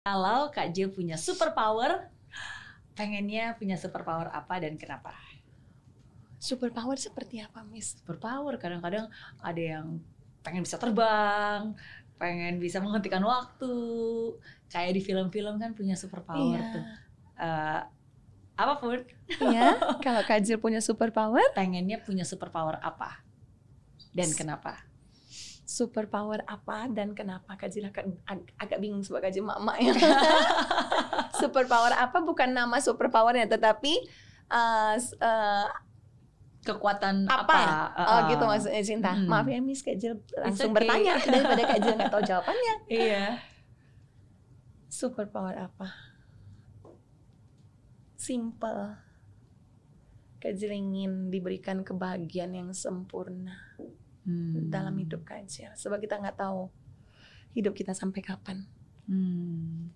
Kalau Kak Jill punya superpower, pengennya punya superpower apa dan kenapa? Superpower seperti apa, Miss? Superpower kadang-kadang ada yang pengen bisa terbang, pengen bisa menghentikan waktu. Kayak di film-film kan punya superpower iya. tuh. Uh, eh, apapun. Iya, kalau Kak Jil punya superpower? Pengennya punya superpower apa? Dan kenapa? superpower apa dan kenapa Kak Jira kan ag agak bingung sebagai emak-emak ya. superpower apa bukan nama superpowernya tetapi uh, uh, kekuatan apa? apa? Uh, oh gitu maksudnya cinta. Hmm. Maaf ya Miss Kajil langsung okay. bertanya daripada Kak nggak tahu jawabannya. Iya. Superpower apa? Simple. Kajil ingin diberikan kebahagiaan yang sempurna hmm. dalam hidup Kajil, sebab kita nggak tahu hidup kita sampai kapan hmm.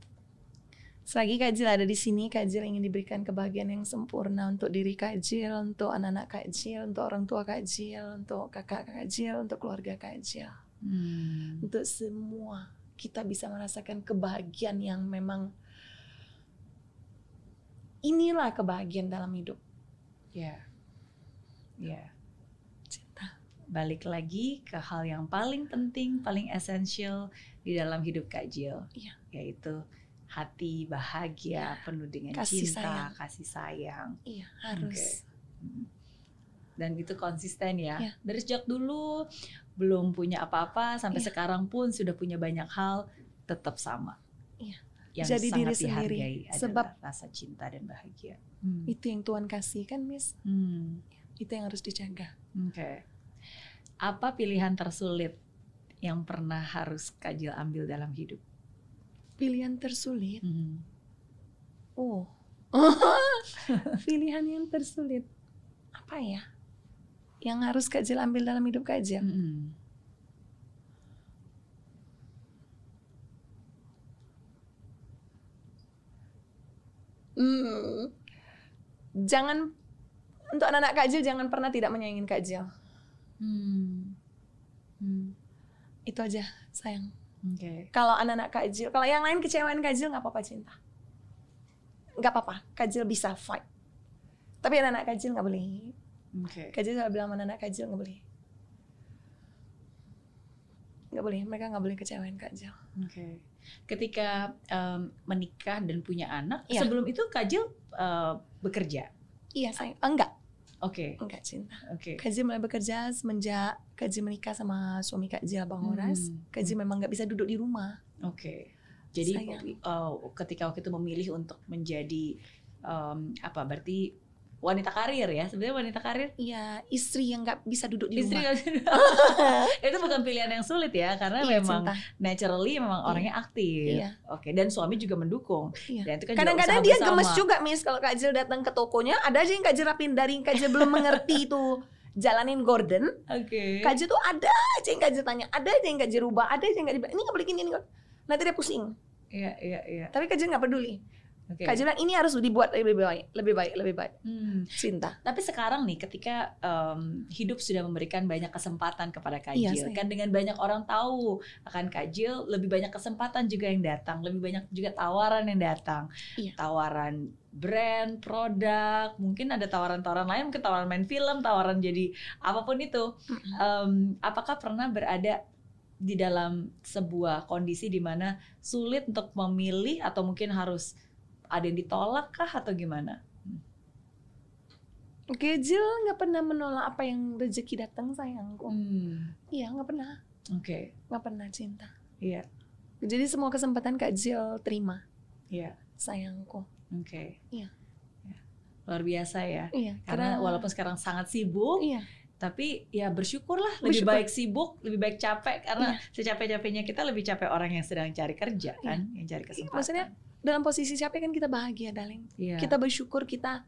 selagi kajil ada di sini kajil ingin diberikan kebahagiaan yang sempurna untuk diri kajil untuk anak-anak kajil untuk orang tua kajil untuk kakak kajil untuk keluarga kajil hmm. untuk semua kita bisa merasakan kebahagiaan yang memang inilah kebahagiaan dalam hidup. Ya. Yeah. Ya. Yeah balik lagi ke hal yang paling penting, paling esensial di dalam hidup Kak Jill, iya. yaitu hati bahagia, iya. penuh dengan kasih cinta, sayang. kasih sayang. Iya, harus. Okay. Mm. Dan itu konsisten ya. Iya. Dari sejak dulu belum punya apa-apa sampai iya. sekarang pun sudah punya banyak hal, tetap sama. Iya. Yang Jadi sangat diri sendiri. Sebab rasa cinta dan bahagia. Hmm. Itu yang Tuhan kasih kan, Miss. Hmm. Itu yang harus dijaga. Oke. Okay apa pilihan tersulit yang pernah harus Kajil ambil dalam hidup? Pilihan tersulit? Hmm. Oh, pilihan yang tersulit apa ya? Yang harus Kajil ambil dalam hidup Kajil? Hmm. Hmm. Jangan untuk anak-anak Kajil jangan pernah tidak menyayangi Kajil. Hmm. hmm. Itu aja, sayang. Okay. Kalau anak-anak kajil, kalau yang lain kecewain kajil nggak apa-apa cinta. Nggak apa-apa, kajil bisa fight. Tapi anak-anak kajil nggak boleh. Okay. Kajil bilang anak-anak kajil nggak boleh. Nggak boleh, mereka nggak boleh kecewain kajil. Okay. Ketika um, menikah dan punya anak, ya. sebelum itu kajil uh, eh, bekerja? Iya, sayang. Enggak Oke. Okay. Enggak cinta. Oke. Okay. Kak mulai bekerja semenjak Kak Zia menikah sama suami Kak Zia Bang Horas. Hmm. Kak Zia hmm. memang nggak bisa duduk di rumah. Oke. Okay. Jadi uh, ketika waktu itu memilih untuk menjadi um, apa berarti wanita karir ya sebenarnya wanita karir iya istri yang nggak bisa duduk di istri rumah duduk itu bukan pilihan yang sulit ya karena iya, memang cinta. naturally memang iya. orangnya aktif iya. oke dan suami juga mendukung iya. dan itu kan kadang-kadang dia bersama. gemes juga miss kalau Kak datang ke tokonya ada aja yang Kak rapin dari Kak belum mengerti itu jalanin Gordon. Oke. Okay. Kaji tuh ada aja yang kajil tanya, ada aja yang kajil rubah, ada aja yang kajil ini nggak boleh gini, ini nanti dia pusing. Iya iya iya. Tapi kaji nggak peduli. Okay. Kak bilang ini harus dibuat lebih baik, lebih baik, lebih baik. Hmm. Cinta. Tapi sekarang nih, ketika um, hidup sudah memberikan banyak kesempatan kepada Kak iya, Jil, kan dengan banyak orang tahu akan Kak Jil, lebih banyak kesempatan juga yang datang, lebih banyak juga tawaran yang datang, iya. tawaran brand, produk, mungkin ada tawaran-tawaran lain, mungkin tawaran main film, tawaran jadi apapun itu. Um, apakah pernah berada di dalam sebuah kondisi di mana sulit untuk memilih atau mungkin harus ada yang ditolak kah atau gimana? Oke, hmm. Jill nggak pernah menolak apa yang rezeki datang sayangku. Hmm. Iya nggak pernah. Oke. Okay. Nggak pernah cinta. Iya. Yeah. Jadi semua kesempatan Kak Jill terima. Iya. Yeah. Sayangku. Oke. Okay. Iya. iya. Luar biasa ya. Iya. Karena, karena walaupun sekarang sangat sibuk. Iya tapi ya bersyukurlah lebih Bersyukur. baik sibuk lebih baik capek karena yeah. secapek-capeknya kita lebih capek orang yang sedang cari kerja yeah. kan yang cari kesempatan Yeah, maksudnya dalam posisi siapa kan kita bahagia, darling. Yeah. Kita bersyukur kita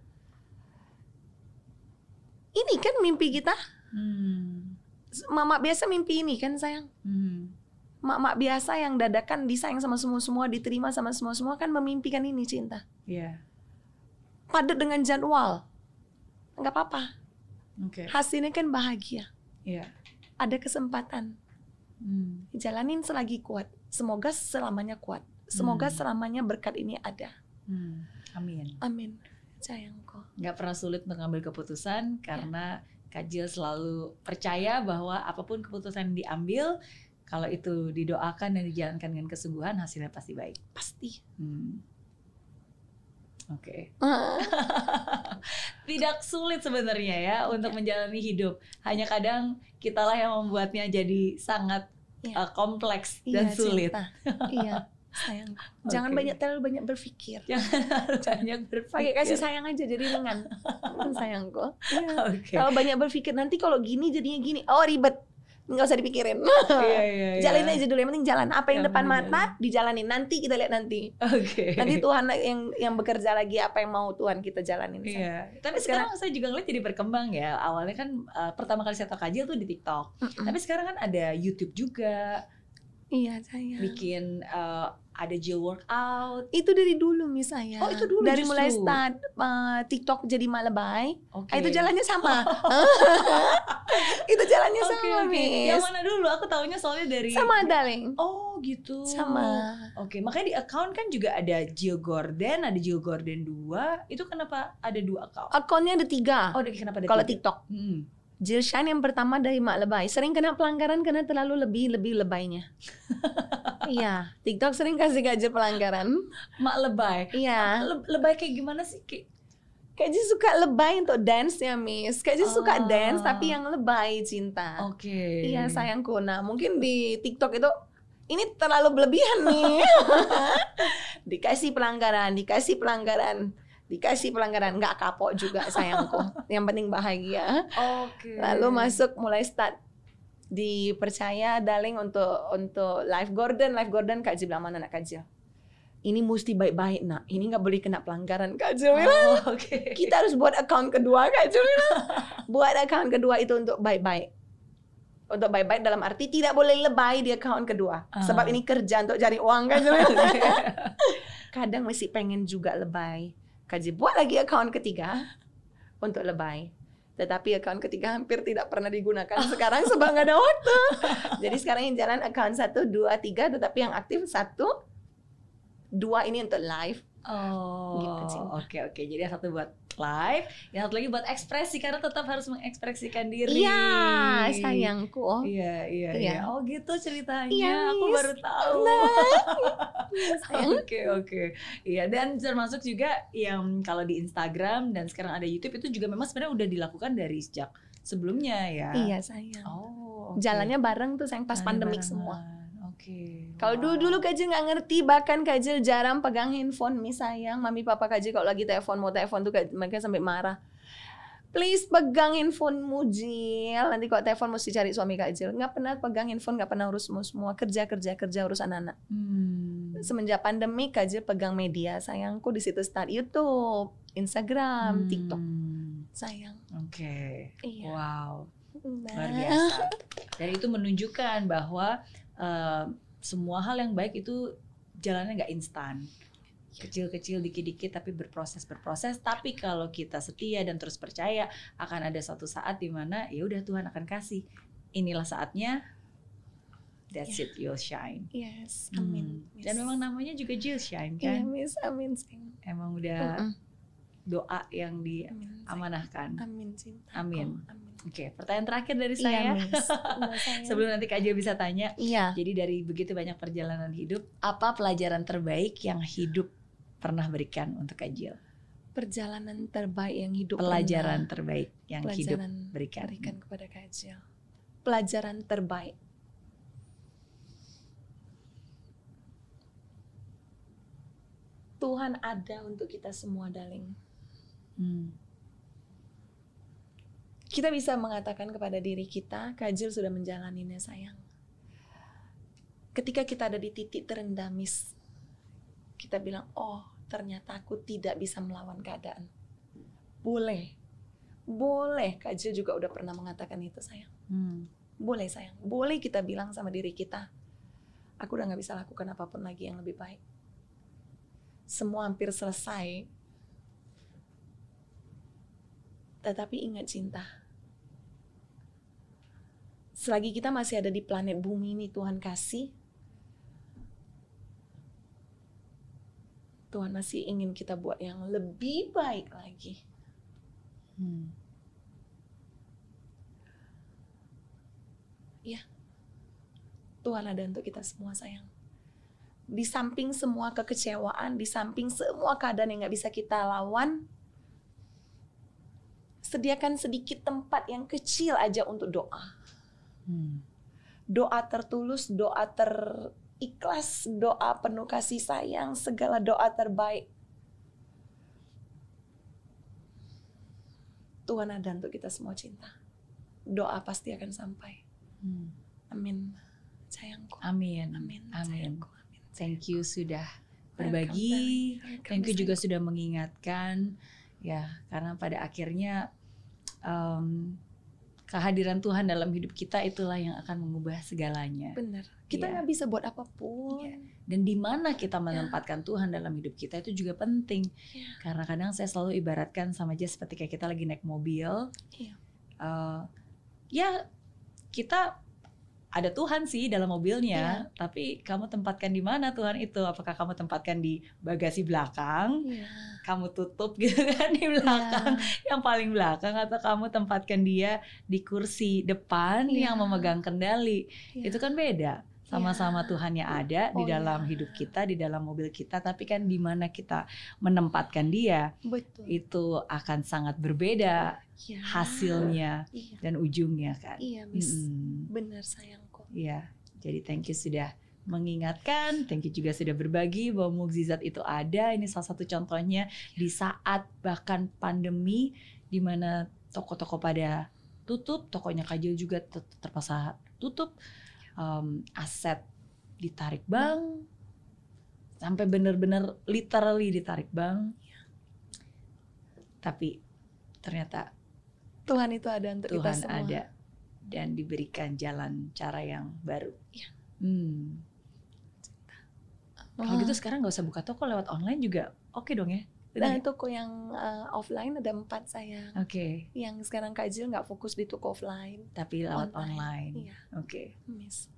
ini kan mimpi kita. Hmm. Mama biasa mimpi ini kan sayang. Hmm. Mama biasa yang dadakan disayang sama semua semua, diterima sama semua semua kan memimpikan ini cinta. Yeah. Padat dengan jadwal, nggak apa-apa. Okay. Hasilnya kan bahagia. Yeah. Ada kesempatan. Hmm. Jalanin selagi kuat. Semoga selamanya kuat. Semoga hmm. selamanya berkat ini ada. Hmm. Amin. Amin. Sayangku. Gak pernah sulit mengambil keputusan ya. karena ya. Kajil selalu percaya bahwa apapun keputusan yang diambil kalau itu didoakan dan dijalankan dengan kesungguhan hasilnya pasti baik pasti hmm. oke okay. Ah. tidak sulit sebenarnya ya untuk ya. menjalani hidup hanya kadang kitalah yang membuatnya jadi sangat ya. Eh, kompleks iya, dan ya, sulit iya sayang jangan banyak terlalu banyak berpikir jangan banyak berpikir Pake kasih sayang aja jadi ringan hmm, sayangku ya. okay. kalau banyak berpikir nanti kalau gini jadinya gini oh ribet nggak usah dipikirin iya, iya, iya, jalanin aja dulu yang penting jalan apa yang, yang depan bener. mata dijalanin nanti kita lihat nanti okay. nanti Tuhan yang yang bekerja lagi apa yang mau Tuhan kita jalanin iya. tapi sekarang, sekarang saya juga ngeliat jadi berkembang ya awalnya kan uh, pertama kali saya tahu kajil tuh di TikTok mm -mm. tapi sekarang kan ada YouTube juga Iya sayang. Bikin eh, ada Jill workout. Itu dari dulu misalnya. Oh, itu dulu Dari justru. mulai start uh, TikTok jadi Malabai. Okay. itu jalannya sama. itu jalannya okay, sama, okay. Yang mana dulu? Aku tahunya soalnya dari Sama, darling. Oh, gitu. Sama. Oke, okay. makanya di account kan juga ada Jill Gordon, ada Jill Gordon 2. Itu kenapa ada dua account? Accountnya ada tiga. Oh, kenapa ada Kalau TikTok. Hmm. Jill Shine yang pertama dari Mak Lebay. Sering kena pelanggaran karena terlalu lebih-lebih lebaynya. iya TikTok sering kasih gaji pelanggaran mak lebay iya le lebay kayak gimana sih kayak Kayaknya suka lebay untuk dance ya Miss. Kayaknya oh. suka dance tapi yang lebay cinta. Oke. Okay. Iya sayangku. Nah mungkin di TikTok itu ini terlalu berlebihan nih. dikasih pelanggaran, dikasih pelanggaran dikasih pelanggaran nggak kapok juga sayangku yang penting bahagia okay. lalu masuk mulai start dipercaya Daling untuk untuk live Gordon, live Gordon Kak mana nak Kak Ini mesti baik-baik nak. Ini nggak boleh kena pelanggaran Kak Zil. Oh, okay. Kita harus buat account kedua Kak buat account kedua itu untuk baik-baik. Untuk baik-baik dalam arti tidak boleh lebay di account kedua. Uh. Sebab ini kerja untuk cari uang Kak Kadang masih pengen juga lebay. Kak buat lagi account ketiga untuk lebay tetapi account ketiga hampir tidak pernah digunakan sekarang sebab nggak ada waktu. Jadi sekarang yang jalan account satu, dua, tiga, tetapi yang aktif satu, dua ini untuk live, Gitu oh, gitu Oke oke. Jadi yang satu buat live, yang satu lagi buat ekspresi karena tetap harus mengekspresikan diri. Iya, sayangku. Oh. Iya, iya, iya. Ya. Oh, gitu ceritanya. Iya, aku baru tahu. Iya, oke, oke. Iya, dan termasuk juga yang kalau di Instagram dan sekarang ada YouTube itu juga memang sebenarnya udah dilakukan dari sejak sebelumnya ya. Iya, sayang. Oh. Okay. Jalannya bareng tuh sayang pas Jalan pandemik bareng. semua. Ah. Okay. Kalau dulu dulu Kajil nggak ngerti, bahkan Kajil jarang pegang handphone. Mi sayang, mami papa Kajil kalau lagi telepon mau telepon tuh mereka sampai marah. Please pegang handphonemu Jil. Nanti kalau telepon mesti cari suami Kajil. Nggak pernah pegang handphone, nggak pernah urus semua kerja kerja kerja urus anak-anak. Hmm. Semenjak pandemi Kajil pegang media sayangku di situ start YouTube, Instagram, hmm. TikTok. Sayang. Oke. Okay. Iya. Wow. Luar biasa. Dan itu menunjukkan bahwa Eh, semua hal yang baik itu jalannya nggak instan iya. kecil-kecil dikit-dikit tapi berproses berproses tapi kalau kita setia dan terus percaya akan ada suatu saat di mana ya udah Tuhan akan kasih inilah saatnya that's yeah. it you'll shine yes hmm. amin hmm. dan memang namanya juga Jill shine iya, kan yeah, miss amin sayang. emang udah uh -uh. doa yang diamanahkan amin cinta amin, oh, amin. Oke, okay, pertanyaan terakhir dari iya, saya. Iya, Sebelum nanti Kak Jo bisa tanya. Iya. Jadi dari begitu banyak perjalanan hidup, apa pelajaran terbaik yang hidup pernah berikan untuk Kak Jo? Perjalanan terbaik yang hidup pelajaran pernah, terbaik yang pelajaran hidup berikan berikan kepada Kak Jo. Pelajaran terbaik. Tuhan ada untuk kita semua, darling. Hmm kita bisa mengatakan kepada diri kita, Kajil sudah menjalaninya sayang. Ketika kita ada di titik terendah mis, kita bilang, oh ternyata aku tidak bisa melawan keadaan. Boleh, boleh Kajil juga udah pernah mengatakan itu sayang. Hmm. Boleh sayang, boleh kita bilang sama diri kita, aku udah gak bisa lakukan apapun lagi yang lebih baik. Semua hampir selesai, tetapi ingat cinta selagi kita masih ada di planet bumi ini Tuhan kasih Tuhan masih ingin kita buat yang lebih baik lagi. Hmm. Ya, Tuhan ada untuk kita semua sayang. Di samping semua kekecewaan, di samping semua keadaan yang nggak bisa kita lawan, sediakan sedikit tempat yang kecil aja untuk doa. Hmm. Doa tertulus, doa terikhlas, doa penuh kasih sayang, segala doa terbaik. Tuhan ada untuk kita semua cinta. Doa pasti akan sampai. Hmm. Amin. Sayangku. Amin. Amin. Amin. Sayangku. Amin. Thank you sudah berbagi. Thank you juga sudah mengingatkan ya karena pada akhirnya um, kehadiran Tuhan dalam hidup kita itulah yang akan mengubah segalanya. Benar. Kita iya. nggak ya. bisa buat apapun. Ya. Dan di mana kita menempatkan ya. Tuhan dalam hidup kita itu juga penting. Ya. Karena kadang saya selalu ibaratkan sama aja seperti kayak kita lagi naik mobil. Ya. Uh, ya kita ada Tuhan sih dalam mobilnya, yeah. tapi kamu tempatkan di mana Tuhan itu? Apakah kamu tempatkan di bagasi belakang? Yeah. Kamu tutup gitu kan di iya. belakang, yeah. yang paling belakang atau kamu tempatkan dia di kursi depan yeah. yang memegang kendali. Yeah. Itu kan beda. Sama-sama yeah. Tuhan yang ada oh, di iya. dalam yeah. hidup kita, di dalam mobil kita, tapi kan di mana kita menempatkan dia, Betul. itu akan sangat berbeda yeah. hasilnya yeah. dan ujungnya kan. Iya, -hmm. Benar sayangku. Iya. Jadi thank you sudah mengingatkan, thank you juga sudah berbagi bahwa mukjizat itu ada. Ini salah satu contohnya iya. di saat bahkan pandemi di mana toko-toko pada tutup, tokonya Kajil juga ter terpaksa tutup, um, aset ditarik hmm. bank, sampai benar-benar literally ditarik bank. Iya. Tapi ternyata Tuhan itu ada untuk Tuhan kita semua. Tuhan ada dan diberikan jalan cara yang baru. Ya. Hmm. Kalau gitu sekarang nggak usah buka toko lewat online juga oke okay dong ya? Nah toko yang uh, offline ada empat sayang Oke. Okay. Yang sekarang Kajil nggak fokus di toko offline. Tapi lewat online. online. Iya. Oke. Okay. Miss.